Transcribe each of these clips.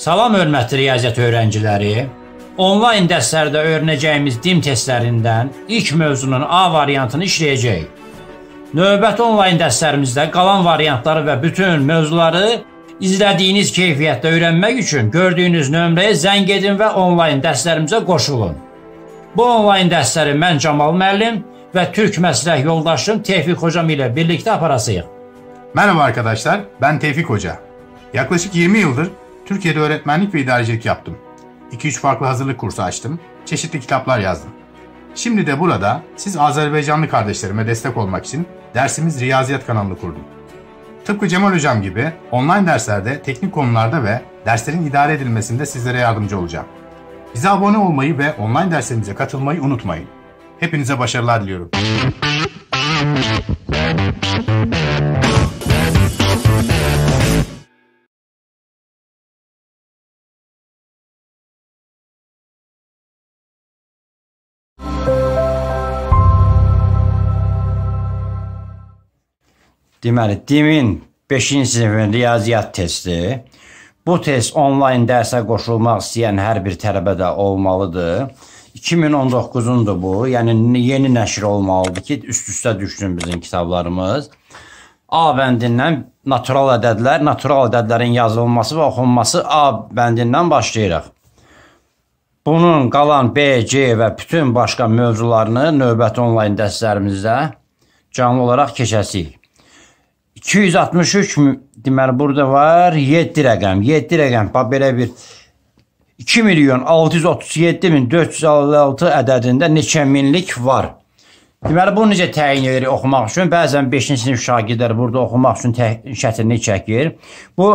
Salam hörmətli riyaziyyat öyrənciləri. Onlayn dərslərdə öyrənəcəyimiz DIM testlərindən ilk mövzunun A variantını işləyəcəyik. Növbəti onlayn dərslərimizdə qalan variantları və bütün mövzuları izlədiyiniz keyfiyyətdə öyrənmək üçün gördüyünüz nömrəyə zəng edin və onlayn dərslərimizə qoşulun. Bu onlayn dərsləri mən Camal müəllim və türk məslək yoldaşım Tevfik hocam ilə birlikdə aparasıyıq. Merhaba arkadaşlar, ben Tevfik Hoca. Yaklaşık 20 yıldır Türkiye'de öğretmenlik ve idarecilik yaptım. 2-3 farklı hazırlık kursu açtım. Çeşitli kitaplar yazdım. Şimdi de burada siz Azerbaycanlı kardeşlerime destek olmak için dersimiz Riyaziyat kanalını kurdum. Tıpkı Cemal Hocam gibi online derslerde, teknik konularda ve derslerin idare edilmesinde sizlere yardımcı olacağım. Bize abone olmayı ve online derslerimize katılmayı unutmayın. Hepinize başarılar diliyorum. Deməli, DIM-in 5-ci sinifin riyaziyyat testi. Bu test onlayn dərsə qoşulmaq istəyən hər bir tələbədə olmalıdır. 2019-undur bu. Yəni yeni nəşr olmalıdır ki, üst-üstə düşsün bizim kitablarımız. A bəndindən natural ədədlər, natural ədədlərin yazılması və oxunması A bəndindən başlayırıq. Bunun qalan B, C və bütün başqa mövzularını növbəti onlayn dərslərimizdə canlı olaraq keçəcəyik. 263 deməli burada var 7 rəqəm. 7 rəqəm bax belə bir 2 milyon 637 min 456 ədədində neçə minlik var. Deməli bunu necə təyin edirik oxumaq üçün? Bəzən 5-ci sinif şagirdləri burada oxumaq üçün çətinlik çəkir. Bu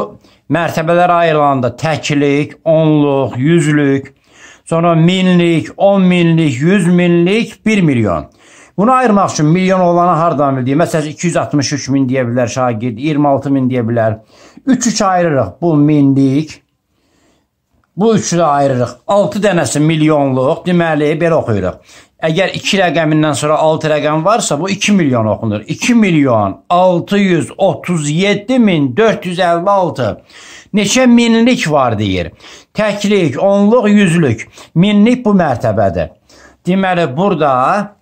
mərtəbələr ayrılanda təklik, onluq, yüzlük, sonra minlik, 10 minlik, 100 minlik, 1 milyon. Bunu ayırmaq üçün milyon olana hardan bildik? Məsələn 263 min deyə bilər şagird, 26 min deyə bilər. 3-3 ayırırıq. Bu minlik. Bu üçü də ayırırıq. 6 dənəsi milyonluq. Deməli belə oxuyuruq. Əgər 2 rəqəmindən sonra 6 rəqəm varsa, bu 2 milyon oxunur. 2 milyon 637 min 456. Neçə minlik var deyir. Təklik, onluq, yüzlük. Minlik bu mərtəbədir. Deməli burada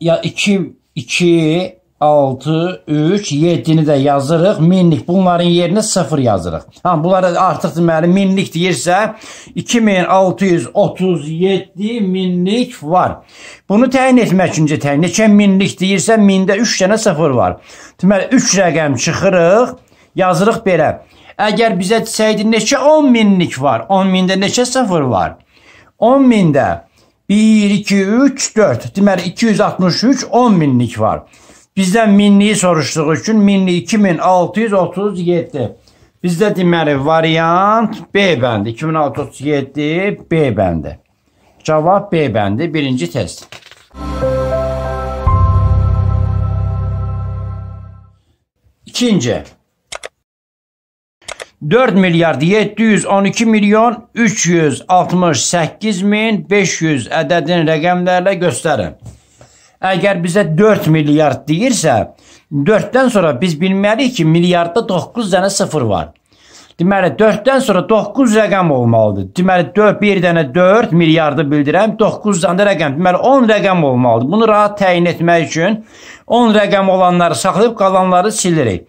ya 2 2 6 3 7-ni də yazırıq. Minlik bunların yerinə 0 yazırıq. Ha bunlar artıq deməli minlik deyirsə 2637 minlik var. Bunu təyin etmək üçün təyin. Neçə minlik deyirsə mində 3 dənə 0 var. Deməli 3 rəqəm çıxırıq, yazırıq belə. Əgər bizə desəydi neçə 10 minlik var? 10 mində neçə 0 var? 10 mində 1, 2, 3, 4. Deməli 263 10 minlik var. Bizdən minliyi soruşduğu üçün minli 2637. Bizdə deməli variant B bəndi 2637 B bəndi. Cavab B bəndi birinci test. İkinci 4 milyard 712 milyon 368 min 500 ədədin rəqəmlərlə göstərin. Əgər bizə 4 milyard deyirsə, 4-dən sonra biz bilməliyik ki, milyardda 9 dənə 0 var. Deməli 4-dən sonra 9 rəqəm olmalıdır. Deməli 4 bir dənə 4 milyardı bildirəm, 9 dənə rəqəm. Deməli 10 rəqəm olmalıdır. Bunu rahat təyin etmək üçün 10 rəqəm olanları saxlayıb qalanları silirik.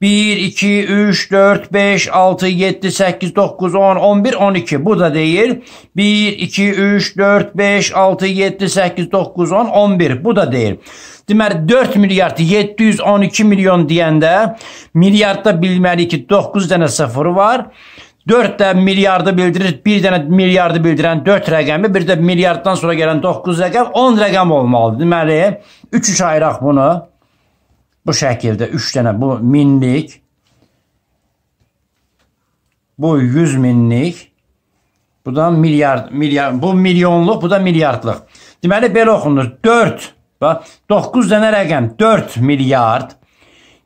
1, 2, 3, 4, 5, 6, 7, 8, 9, 10, 11, 12. Bu da değil. 1, 2, 3, 4, 5, 6, 7, 8, 9, 10, 11. Bu da değil. Deməli 4 milyard 712 milyon deyəndə milyardda bilməli ki 9 dənə sıfır var. 4 də milyardı bildirir, 1 dənə milyardı bildirən 4 rəqəmi, bir də milyarddan sonra gələn 9 rəqəm 10 rəqəm olmalıdır. Deməli 3 3 ayıraq bunu. Bu şəkildə 3 dənə bu minlik, bu 100 minlik, bu da milyard, milyard, bu milyonluq, bu da milyardlıq. Deməli belə oxunur. 4 bax 9 dənə rəqəm 4 milyard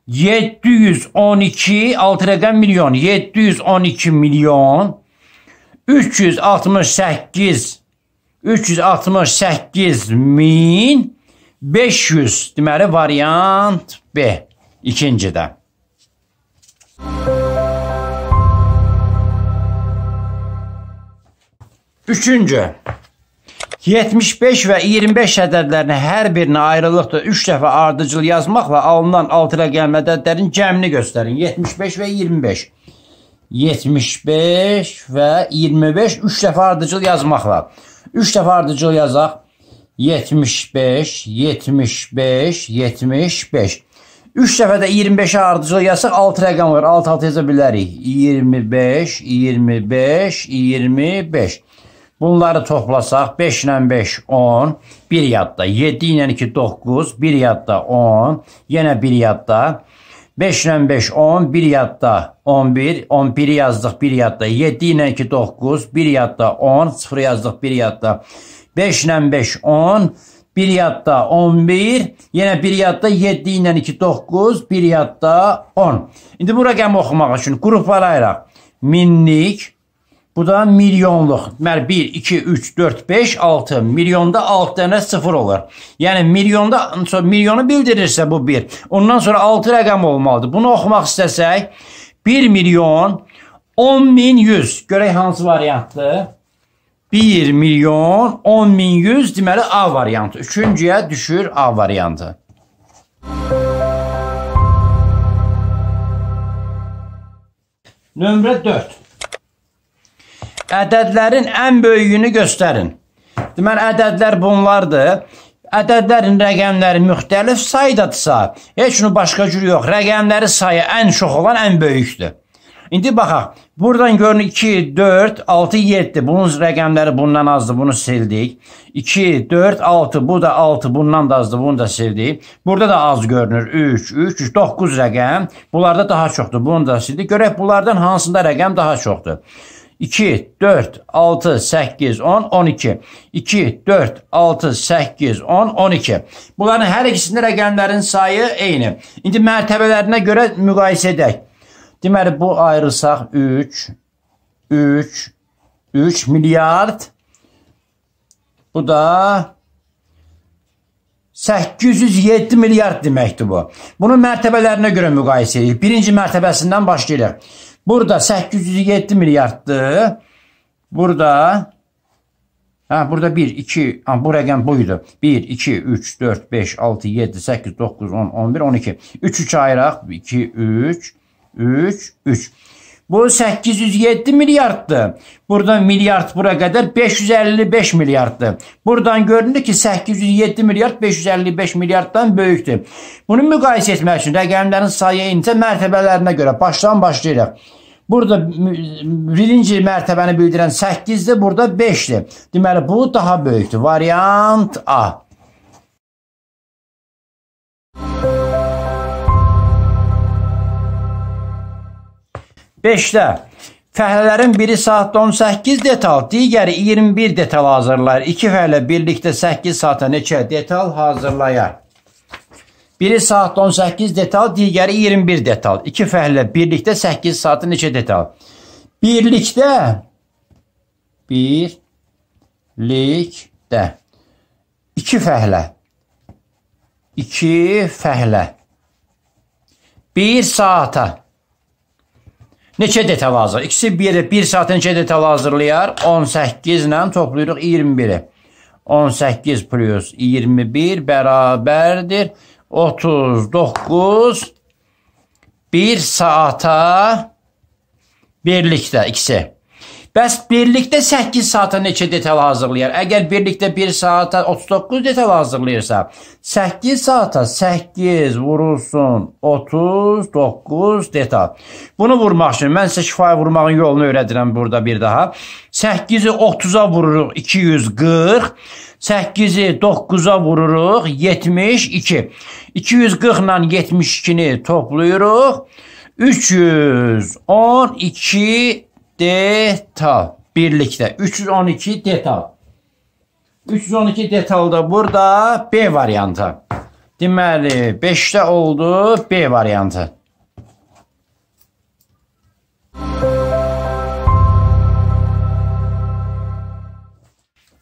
712 altı rəqəm milyon 712 milyon 368 368 min 500 deməli variant B ikincidə. Üçüncü. 75 və 25 ədədlərini hər birinə ayrılıqda 3 dəfə ardıcıl yazmaqla alınan 6 rəqəmli ədədlərin cəmini göstərin. 75 və 25. 75 və 25 3 dəfə ardıcıl yazmaqla. 3 dəfə ardıcıl yazaq. 75, 75, 75. 3 dəfə də 25-ə ardıcıl yazsaq 6 rəqəm var. 6-6 yaza bilərik. 25, 25, 25. Bunları toplasaq 5 ilə 5 10, bir yadda. 7 ilə 2 9, bir yadda 10, yenə bir yadda. 5 ilə 5 10, bir yadda 11, 11 yazdıq bir yadda. 7 ilə 2 9, bir yadda 10, 0 yazdıq bir yadda. 5 ilə 5 10, bir yadda 11, yenə bir yadda 7 ilə 2 9, bir yadda 10. İndi bu rəqəmi oxumaq üçün qruplarayıraq. Minlik, bu da milyonluq. Deməli 1 2 3 4 5 6 milyonda 6 dənə 0 olur. Yəni milyonda milyonu bildirirsə bu 1. Ondan sonra 6 rəqəm olmalıdır. Bunu oxumaq istəsək 1 milyon 10 min 100. Görək hansı variantdır? 1 milyon 10 min 100 deməli A variantı. Üçüncüyə düşür A variantı. Nömrə 4. Ədədlərin ən böyüyünü göstərin. Deməli ədədlər bunlardır. Ədədlərin rəqəmləri müxtəlif saydadsa, heç nə başqa cür yox. Rəqəmləri sayı ən çox olan ən böyükdür. İndi baxaq. Buradan görün 2, 4, 6, 7. Bunun rəqəmləri bundan azdır. Bunu sildik. 2, 4, 6. Bu da 6. Bundan da azdır. Bunu da sildik. Burada da az görünür. 3, 3, 9 rəqəm. Bunlarda daha çoxdur. Bunu da sildik. Görək bunlardan hansında rəqəm daha çoxdur. 2, 4, 6, 8, 10, 12. 2, 4, 6, 8, 10, 12. Bunların hər ikisində rəqəmlərin sayı eyni. İndi mərtəbələrinə görə müqayisə edək. Deməli, bu ayrılsaq 3, 3, 3 milyard. Bu da 807 milyard deməkdir bu. Bunu mərtəbələrinə görə müqayisə edirik. Birinci mərtəbəsindən başlayırıq. Burada 807 milyarddır. Burada hə, burada 1, 2, hə, bu rəqəm buydu. 1, 2, 3, 4, 5, 6, 7, 8, 9, 10, 11, 12. 3-3 ayıraq. 2, 3, 3, 3. Bu 807 milyarddı. Buradan milyard bura kadar 555 milyarddı. Buradan göründü ki 807 milyard 555 milyarddan böyükdür. Bunu müqayisə etmək üçün rəqəmlərin sayı incə mərtəbələrinə görə başdan başlayırıq. Burada birinci mərtəbəni bildirən 8 burada 5-dir. Deməli bu daha böyükdür. Variant A. 5-də fəhlələrin biri saatda 18 detal, digəri 21 detal hazırlayır. İki fəhlə birlikdə 8 saata neçə detal hazırlayar? Biri saatda 18 detal, digəri 21 detal. İki fəhlə birlikdə 8 saata neçə detal? Birlikdə birlikdə 2 fəhlə 2 fəhlə 1 saata Neçə detal hazır? İkisi bir, bir saata neçə detal hazırlayar? 18 ilə toplayırıq 21-i. 18 plus 21 bərabərdir. 39 bir saata birlikdə ikisi. Bəs birlikdə 8 saata neçə detal hazırlayır? Əgər birlikdə 1 saata 39 detal hazırlayırsa, 8 saata 8 vurulsun 39 detal. Bunu vurmaq üçün mən sizə şifaya vurmağın yolunu öyrədirəm burada bir daha. 8-i 30-a vururuq 240. 8-i 9-a vururuq 72. 240 ilə 72-ni toplayırıq. 312 deta birlikdə 312 deta. 312 detalda burada B variantı. Deməli 5-də oldu B variantı.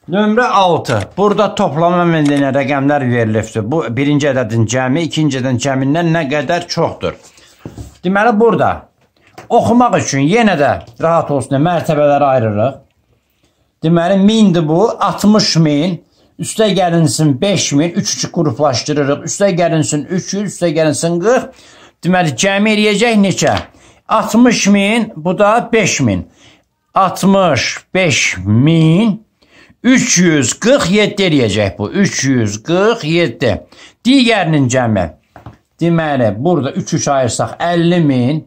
Nömrə 6. Burada toplama mənliyinə rəqəmlər verilibdir. Bu birinci ədədin cəmi, ikinci ədədin cəmindən nə qədər çoxdur? Deməli burada Oxumaq üçün yenə də rahat olsun mərtəbələrə ayırırıq. Deməli 1000-dir bu, 60 min. Üstə gəlinsin 5000, 3-3 qruplaşdırırıq. Üstə gəlinsin 300, üstə gəlinsin 40. Deməli cəmi eləyəcək neçə? 60 min, bu da 5 min. 65 min 347 eləyəcək bu. 347. Digərinin cəmi. Deməli, burada 3-3 ayırsaq 50 min.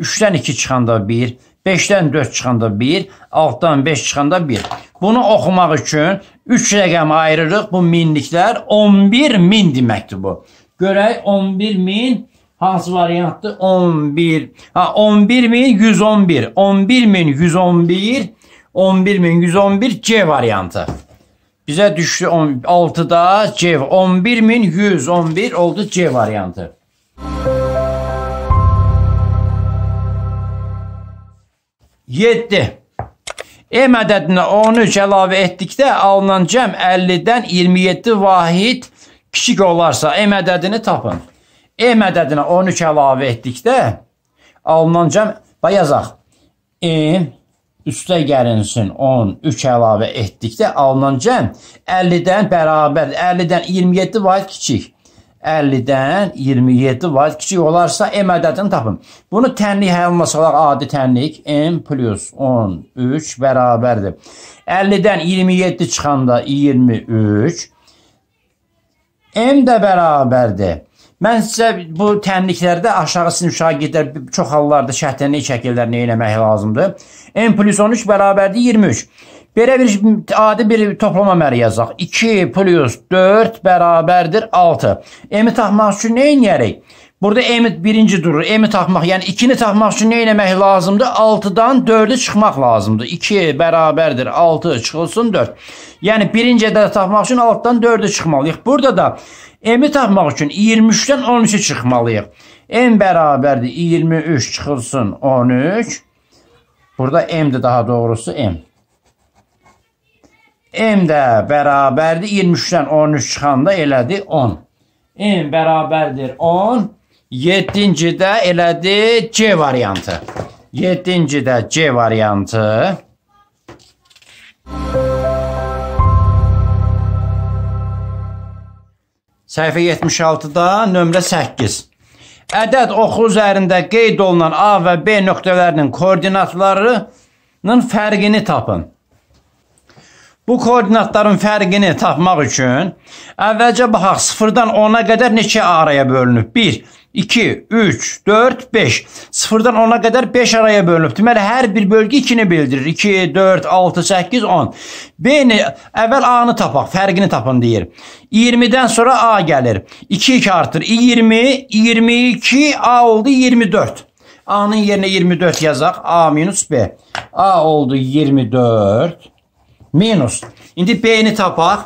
3-dən 2 çıxanda 1, 5-dən 4 çıxanda 1, 6-dan 5 çıxanda 1. Bunu oxumaq üçün 3 rəqəm ayırırıq. Bu minliklər 11 min deməkdir bu. Görək 11 min hansı variantdır? 11. Ha 11 min 111. 11 min 111. 11 min 111 C variantı. Bizə düşdü 6-da C. 11 min 111 oldu C variantı. 7. M ədədinə 13 əlavə etdikdə alınan cəm 50-dən 27 vahid kiçik olarsa M ədədini tapın. M ədədinə 13 əlavə etdikdə alınan cəm və yazaq. M üstə gəlinsin 13 əlavə etdikdə alınan cəm 50-dən bərabər 50-dən 27 vahid kiçik. 50-dən 27 var. Kiçik olarsa M ədədini tapın. Bunu tənlik həmin masalaq adi tənlik M plus 13 bərabərdir. 50-dən 27 çıxanda 23. M də bərabərdir. Mən sizə bu tənliklərdə aşağı sinif şagirdlər çox hallarda şərtlərini çəkirlər, nə etmək lazımdır. M plus 13 bərabərdir 23. Belə bir adi bir toplama əməli yazaq. 2 plus 4 bərabərdir 6. M-i taxmaq üçün nə edərik? Burada M birinci durur. M taxmaq, yəni 2-ni taxmaq üçün nə etmək lazımdır? 6-dan 4-ü çıxmaq lazımdır. 2 bərabərdir 6 çıxılsın 4. Yəni birinci ədədi taxmaq üçün 6-dan 4-ü çıxmalıyıq. Burada da M taxmaq üçün 23-dən 13-ü çıxmalıyıq. M bərabərdir 23 çıxılsın 13. Burada M-dir daha doğrusu M. M də bərabərdir 23-dən 13 çıxanda elədi 10. M bərabərdir 10. 7-cidə elədi C variantı. 7-cidə C variantı. Səhifə 76-da nömrə 8. Ədəd oxu üzərində qeyd olunan A və B nöqtələrinin koordinatlarının fərqini tapın. Bu koordinatların fərqini tapmaq için, evvelce baxaq 0-dan kadar a neçə araya bölünüb? 1, 2, 3, 4, 5. 0-dan kadar a 5 araya bölünüb. Deməli her bir bölge 2 bildirir. 2, 4, 6, 8, 10. b evvel əvvəl A-nı tapaq, fərqini tapın deyir. 20 sonra A gəlir. 2 2 artır. 20, 22, A oldu 24. A'nın yerine yerinə 24 yazaq. A minus B. A oldu 24. minus. İndi B-ni tapaq.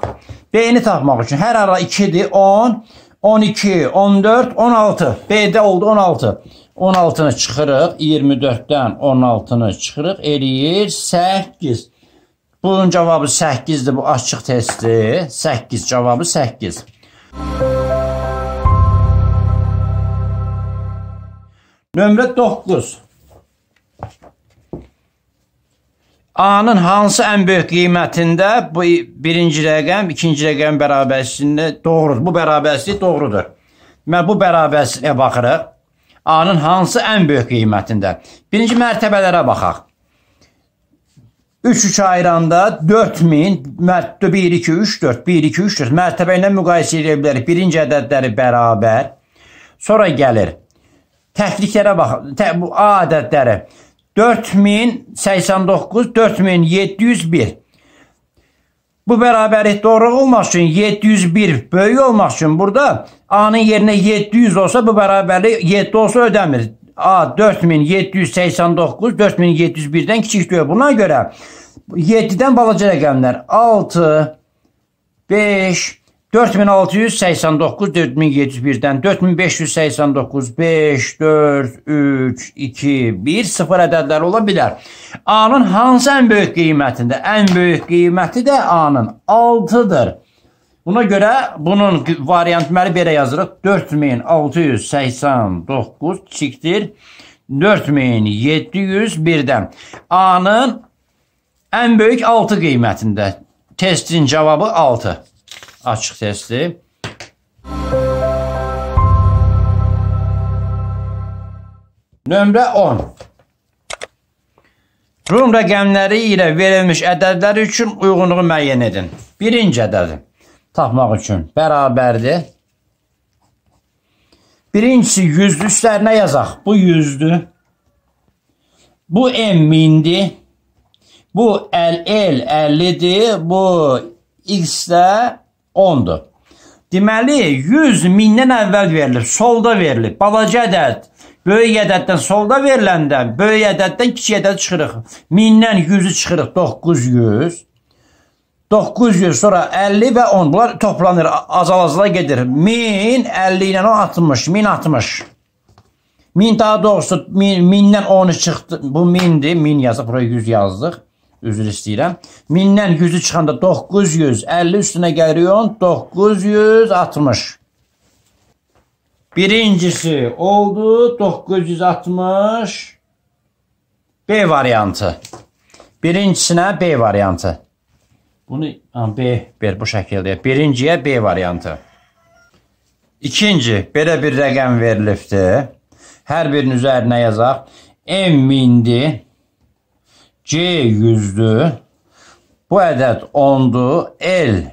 B-ni tapmaq üçün hər ara 2-dir. 10, 12, 14, 16. B-də oldu 16. 16-nı çıxırıq. 24-dən 16-nı çıxırıq. Eləyir 8. Bunun cavabı 8-dir. Bu açıq testdir. 8 cavabı 8. Nömrə 9. A-nın hansı ən böyük qiymətində bu birinci rəqəm, ikinci rəqəm bərabərsində doğrudur. Bu bərabərsizlik doğrudur. Deməli bu bərabərsizliyə baxırıq. A-nın hansı ən böyük qiymətində? Birinci mərtəbələrə baxaq. 3 3 ayranda 4000 mərtəbə 1 2 3 4 1 2 3 4 mərtəbə ilə müqayisə edə bilərik. Birinci ədədləri bərabər. Sonra gəlir təkliklərə bax. Tə, bu A ədədləri 4089 4701 Bu bərabərlik doğru olmaq üçün 701 böyük olmaq üçün burada A-nın yerinə 700 olsa bu bərabərlik 7 olsa ödəmir. A 4789 4701-dən kiçikdir. Buna görə 7-dən balaca rəqəmlər 6 5 4689 4701-dən 4589 5 4 3 2 1 0 ədədləri ola bilər. A-nın hansı ən böyük qiymətində? Ən böyük qiyməti də A-nın 6-dır. Buna görə bunun variantları belə yazırıq. 4689 çikdir 4701-dən. A-nın ən böyük 6 qiymətində. Testin cavabı 6 açıq testdir. Nömrə 10. Rum rəqəmləri ilə verilmiş ədədlər üçün uyğunluğu müəyyən edin. Birinci ədədi tapmaq üçün bərabərdir. Birincisi yüzdür üstlərinə yazaq. Bu yüzdür. Bu M mindir. Bu L, L 50-dir. Bu X də 10-dur. Deməli, 100 mindən əvvəl verilib, solda verilib. Balaca ədəd, böyük ədəddən solda veriləndə, böyük ədəddən kiçik ədəd çıxırıq. 1000-dən 100-ü çıxırıq, 900. 900 sonra 50 və 10 bunlar toplanır, azal-azala gedir. 1000 50 ilə 60, 1060. 1000 daha doğrusu 1000-dən 10 çıxdı. Bu 1000-dir. 1000 yazıb bura 100 yazdıq üzr istəyirəm. 1000-dən 100-ü çıxanda 950 üstünə gəliyon 960. Birincisi oldu 960 B variantı. Birincisinə B variantı. Bunu B, B bu şəkildə. Birinciyə B variantı. İkinci, belə bir rəqəm verilibdir. Hər birinin üzərinə yazaq. M mindir. C 100-dür. Bu ədəd 10-dur. L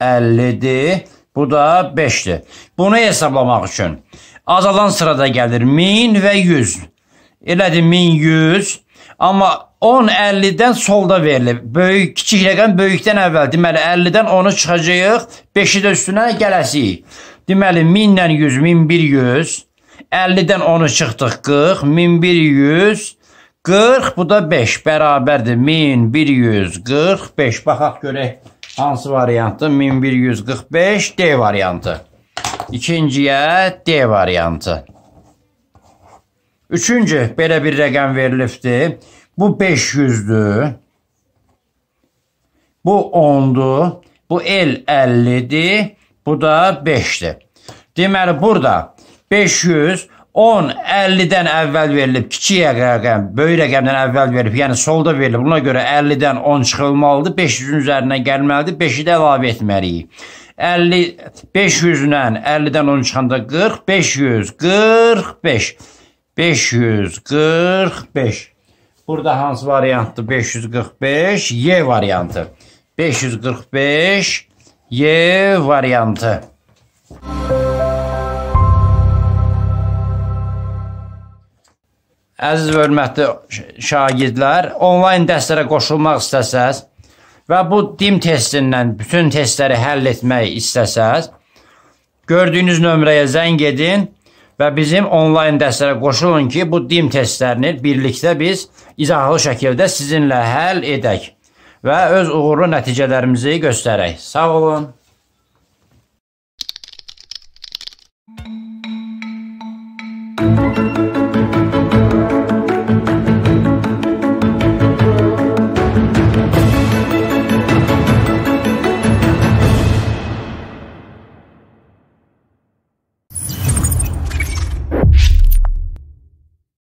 50-dir. Bu da 5-dir. Bunu hesablamaq üçün azalan sırada gəlir 1000 və 100. Elədir 1100. Amma 10 50-dən solda verilir. Böyük kiçik rəqəm böyükdən əvvəl. Deməli 50-dən 10-u çıxacağıq, 5-i də üstünə gələcəyik. Deməli 1000 ilə 100 1100, 50-dən 10-u çıxdıq 40, 1100 40 bu da 5 bərabərdir 1145. Baxaq görək hansı variantdır? 1145 D variantı. İkinciyə D variantı. Üçüncü belə bir rəqəm verilibdir. Bu 500-dür. Bu 10-dur. Bu el 50-dir. Bu da 5-dir. Deməli burada 500 10 50-dən əvvəl verilib, kiçik rəqəm, böyük rəqəmdən əvvəl verilib, yəni solda verilib. Buna görə 50-dən 10 çıxılmalıdır, 500-ün üzərindən gəlməlidir, 5-i də əlavə etməliyik. 50 500-dən 50-dən 10 çıxanda 40, 500, 45. 545. Burada hansı variantdır? 545 Y variantı. 545 Y variantı. Əziz və hörmətli şagirdlər, onlayn dərslərə qoşulmaq istəsəz və bu DIM testindən bütün testləri həll etmək istəsəz, gördüyünüz nömrəyə zəng edin və bizim onlayn dərslərə qoşulun ki, bu DIM testlərini birlikdə biz izahlı şəkildə sizinlə həll edək və öz uğurlu nəticələrimizi göstərək. Sağ olun. Thank you.